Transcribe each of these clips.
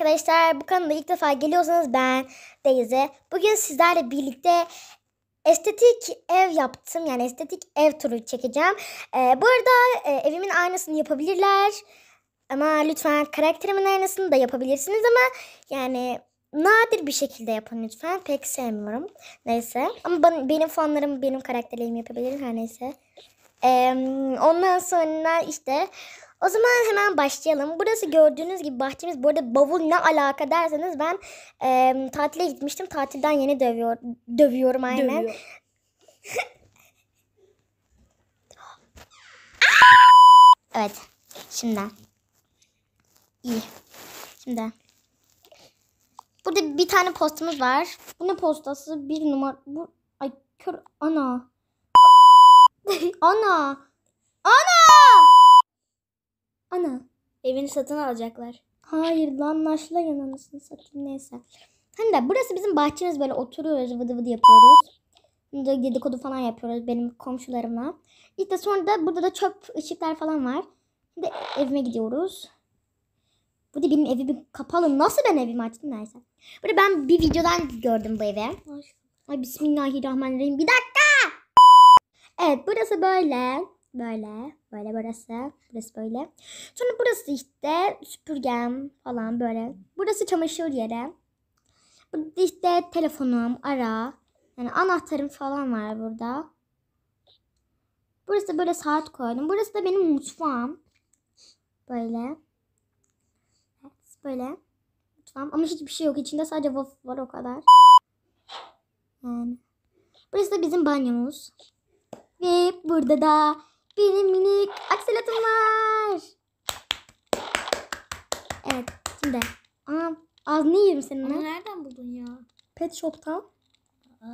Arkadaşlar bu kanalda ilk defa geliyorsanız ben Deyze. Bugün sizlerle birlikte estetik ev yaptım. Yani estetik ev turu çekeceğim. Ee, bu arada e, evimin aynasını yapabilirler. Ama lütfen karakterimin aynasını da yapabilirsiniz ama yani nadir bir şekilde yapın lütfen. Pek sevmiyorum. Neyse. Ama ben, benim fanlarım benim karakterlerimi yapabilir. Her neyse. Ee, ondan sonra işte o zaman hemen başlayalım. Burası gördüğünüz gibi bahçemiz. Bu arada bavul ne alaka derseniz ben e, tatile gitmiştim. Tatilden yeni dövüyor, dövüyorum aynen. Dövüyor. evet. Şimdi. İyi. Şimdi. Burada bir tane postumuz var. Bu ne postası? Bir numara. Bu... Ay kör. Ana. Ana. Ana. Ana. Evini satın alacaklar. Hayır lan naşla yananısını satayım neyse. Hani de burası bizim bahçemiz böyle oturuyoruz vıdı vıdı yapıyoruz. Burada dedikodu falan yapıyoruz benim komşularımla. İşte sonra da burada da çöp ışıklar falan var. Şimdi evime gidiyoruz. Bu da benim evi bir kapalı. Nasıl ben evimi açtım neyse. Burada ben bir videodan gördüm bu evi. Ay bismillahirrahmanirrahim. Bir dakika. Evet burası böyle. Böyle. Böyle burası. Burası böyle. Sonra burası işte süpürgem falan böyle. Burası çamaşır yeri. Burada işte telefonum, ara. Yani anahtarım falan var burada. Burası da böyle saat koydum. Burası da benim mutfağım. Böyle. böyle. Mutfağım. Ama hiçbir şey yok. içinde sadece waffle var o kadar. Yani. Burası da bizim banyomuz. Ve burada da benim minik akselatım var. Evet şimdi. Aa, ağzını yiyorum senin. Onu nereden buldun ya? Pet Shop'tan. Aa,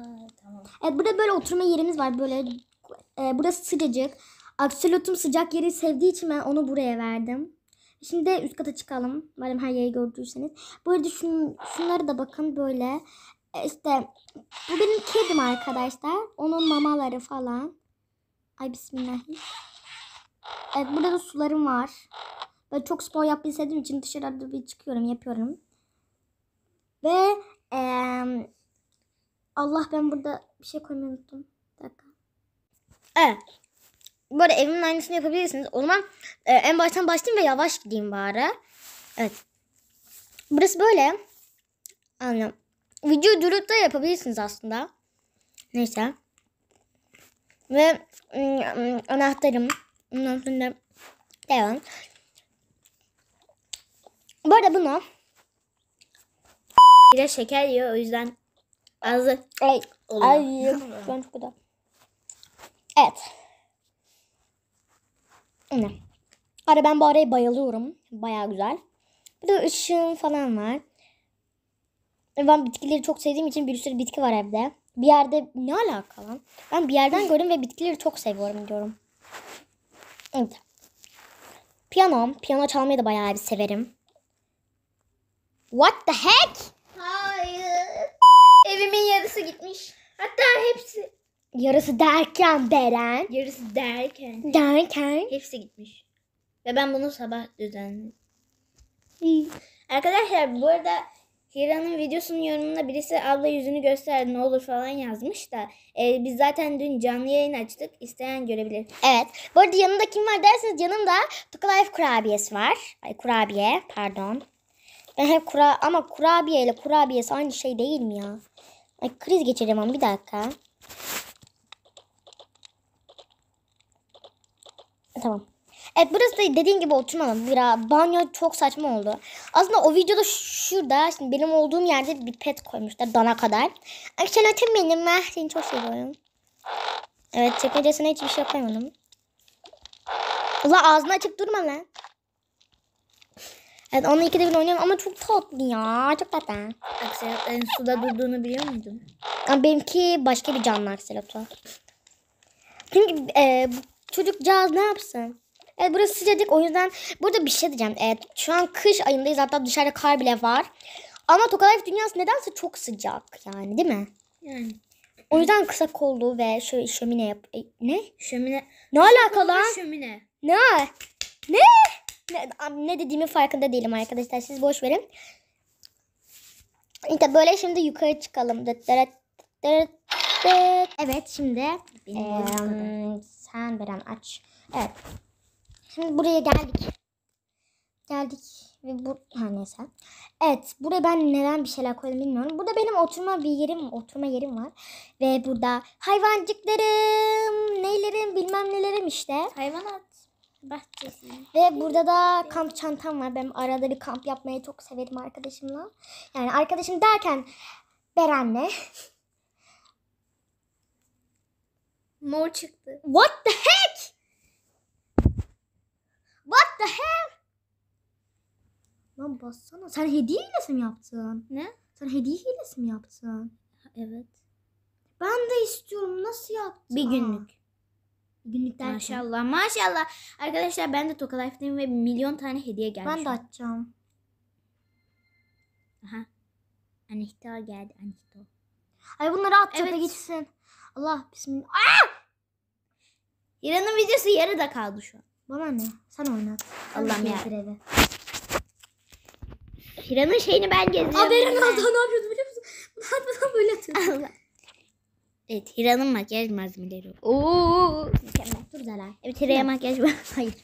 tamam. Evet burada böyle oturma yerimiz var. Böyle e, burası sıcacık. Akselotum sıcak yeri sevdiği için ben onu buraya verdim. Şimdi de üst kata çıkalım. Madem her yeri gördüyseniz. Bu arada şun, şunları da bakın böyle. E, işte bu benim kedim arkadaşlar. Onun mamaları falan. Ay bismillahirrahmanirrahim. Evet burada da sularım var. Ben çok spor yapabilseydim için dışarıda bir çıkıyorum yapıyorum. Ve e, Allah ben burada bir şey koymayı unuttum. Bir dakika. Evet. Bu arada evimin aynısını yapabilirsiniz. O zaman e, en baştan başlayayım ve yavaş gideyim bari. Evet. Burası böyle. Anladım. Video durup da yapabilirsiniz aslında. Neyse. Ve ıı, anahtarım. Ondan sonra devam. Bu arada bunu bir de şeker yiyor o yüzden az. ay, oluyor. Ay, ben çok güzel. Evet. Ne? Ara ben bu araya bayılıyorum. Baya güzel. Bir de ışığın falan var. Ben bitkileri çok sevdiğim için bir sürü bitki var evde. Bir yerde ne alaka lan? Ben bir yerden gördüm ve bitkileri çok seviyorum diyorum. Evet. Piyano. Piyano çalmayı da bayağı bir severim. What the heck? Hayır. Evimin yarısı gitmiş. Hatta hepsi. Yarısı derken Beren. Yarısı derken. Derken. Hepsi gitmiş. Ve ben bunu sabah düzenledim. Arkadaşlar bu arada Hira'nın videosunun yorumunda birisi abla yüzünü göster ne olur falan yazmış da e, biz zaten dün canlı yayın açtık. İsteyen görebilir. Evet. Bu arada yanında kim var derseniz yanımda Toka Life kurabiyesi var. Ay kurabiye pardon. Ben hep kura ama kurabiye ile kurabiyesi aynı şey değil mi ya? Ay kriz geçireceğim ama bir dakika. E, tamam. Evet burası da dediğim gibi oturma Biraz banyo çok saçma oldu. Aslında o videoda şurada şimdi benim olduğum yerde bir pet koymuşlar dana kadar. Akşam ötüm benim. Ah, seni çok seviyorum. Evet çekmecesine hiçbir şey koymadım. Ula ağzını açık durma lan. Evet onunla ikide bir oynuyorum ama çok tatlı ya. Çok tatlı. Akselotların suda durduğunu biliyor muydun? Ama benimki başka bir canlı akselot var. Çünkü e, çocukcağız ne yapsın? Evet burası sıcacık o yüzden burada bir şey diyeceğim. Evet, şu an kış ayındayız hatta dışarıda kar bile var. Ama Tokalife dünyası nedense çok sıcak yani değil mi? Yani. O yüzden kısa kollu ve şöyle şömine yap... E, ne? Şömine. Ne alakalı? Şömine. Ne? Ne? Ne, ne dediğimi farkında değilim arkadaşlar. Siz boş verin. İşte böyle şimdi yukarı çıkalım. Evet şimdi. ee, sen Beren aç. Evet. Şimdi buraya geldik. Geldik ve bu ha sen Evet buraya ben neden bir şeyler koydum bilmiyorum. Burada benim oturma bir yerim oturma yerim var. Ve burada hayvancıklarım neylerim bilmem nelerim işte. Hayvanat bahçesi. Ve burada da kamp çantam var. Ben arada bir kamp yapmayı çok severim arkadaşımla. Yani arkadaşım derken Beren'le. Mor çıktı. What the heck? What the hell? Lan bassana. Sen hediye hilesi mi yaptın? Ne? Sen hediye hilesi mi yaptın? Evet. Ben de istiyorum. Nasıl yaptın? Bir günlük. Aa. Bir günlük derken. Maşallah maşallah. Arkadaşlar ben de Toka Life'dayım ve milyon tane hediye gelmiş. Ben de açacağım. Aha. Anihtar geldi. anihtar. Ay bunları at evet. gitsin. Allah bismillah. Aa! İran'ın videosu yarıda kaldı şu an. Bana ne? Sen oynat. Allah'ım ya. Freni. Frenin şeyini ben geziyorum. Aa Beren aldı ne yapıyordu biliyor musun? Ben bana böyle atıyordum. Allah. Evet Hira'nın makyaj malzemeleri. Oo mükemmel. Dur Delal. Evet Hira'ya makyaj var. Hayır.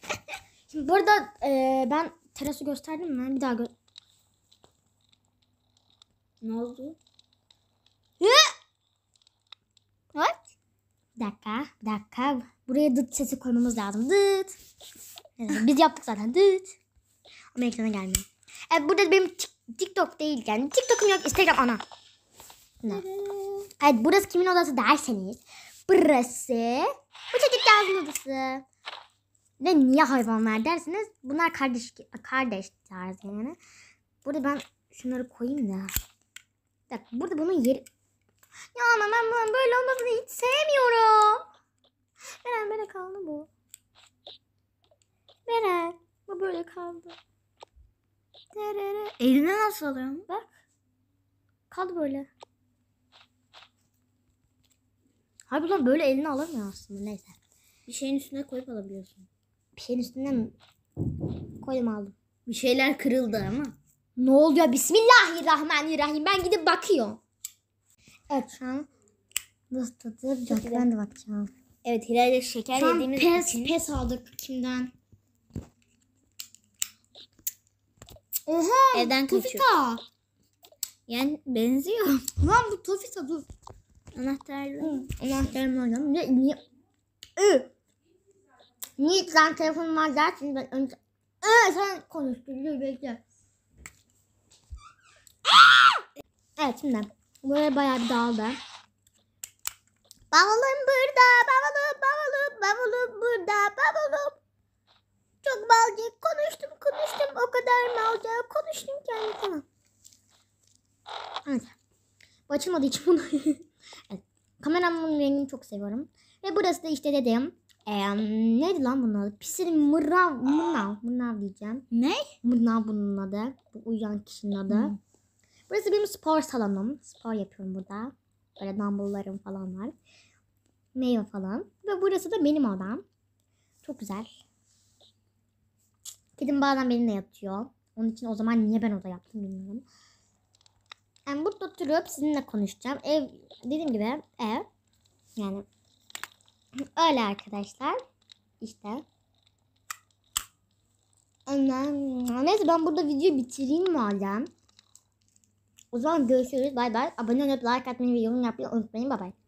Şimdi burada e, ben terası gösterdim mi? Bir daha gö Ne oldu? Hı? What? Bir dakika. dakika. Buraya dıt sesi koymamız lazım. Dıt. Evet, biz yaptık zaten. Dıt. Ama ekrana gelmiyor. Evet burada benim TikTok değil yani. TikTok'um yok. Instagram ana. Ne? Evet burası kimin odası derseniz. Burası bu çocukcağızın odası. Ve niye hayvanlar dersiniz? Bunlar kardeş kardeş tarzı yani. Burada ben şunları koyayım da. Bak burada bunun yeri. Ya ama ben böyle olmasını hiç sevmiyorum. Eren böyle kaldı bu. Eren bu böyle kaldı. Terere. Elini nasıl alıyorum bak. Kaldı böyle. Hayır ulan böyle elini alamıyor aslında neyse. Bir şeyin üstüne koyup alabiliyorsun. Bir şeyin üstüne mi? Koydum aldım. Bir şeyler kırıldı ama. Ne oluyor? Bismillahirrahmanirrahim. Ben gidip bakıyorum. Evet şu an nasıl tadı? Ben de bakacağım. Evet Hilal'e şeker Tam yediğimiz pes, için. pes aldık kimden? Oha Evden kaçıyor. Tofita. Yani benziyor. Lan bu Tofita dur. Anahtarlı. Anahtarımı alacağım. Niye? Niye? Niye sen telefonum var dersin ben önce. Ee, sen konuş. Dur bekle. Evet şimdi. Buraya bayağı bir dağıldı. Bavulum burada, bavulum, bavulum, bavulum burada, bavulum. Çok balcı konuştum, konuştum. O kadar malca konuştum ki anlatamam. Evet. Bu açılmadığı için bunu... evet. Kameramın rengini çok seviyorum. Ve burası da işte dedim. Ee, neydi lan bunun adı? Pisir mırnav, mırnav, mırnav diyeceğim. Ne? Mırnav bunun adı. Bu uyuyan kişinin adı. Hmm. Burası benim spor salonum. Spor yapıyorum burada. Böyle dumbbelllarım falan var. Meyve falan. Ve burası da benim odam. Çok güzel. Kedim bazen benimle yatıyor. Onun için o zaman niye ben oda yaptım bilmiyorum. Yani burada oturup sizinle konuşacağım. Ev dediğim gibi ev. Yani öyle arkadaşlar. İşte. Neyse ben burada videoyu bitireyim madem. O zaman görüşürüz. Bay bay. Abone olup like atmayı ve yorum yapmayı unutmayın. Bay bay.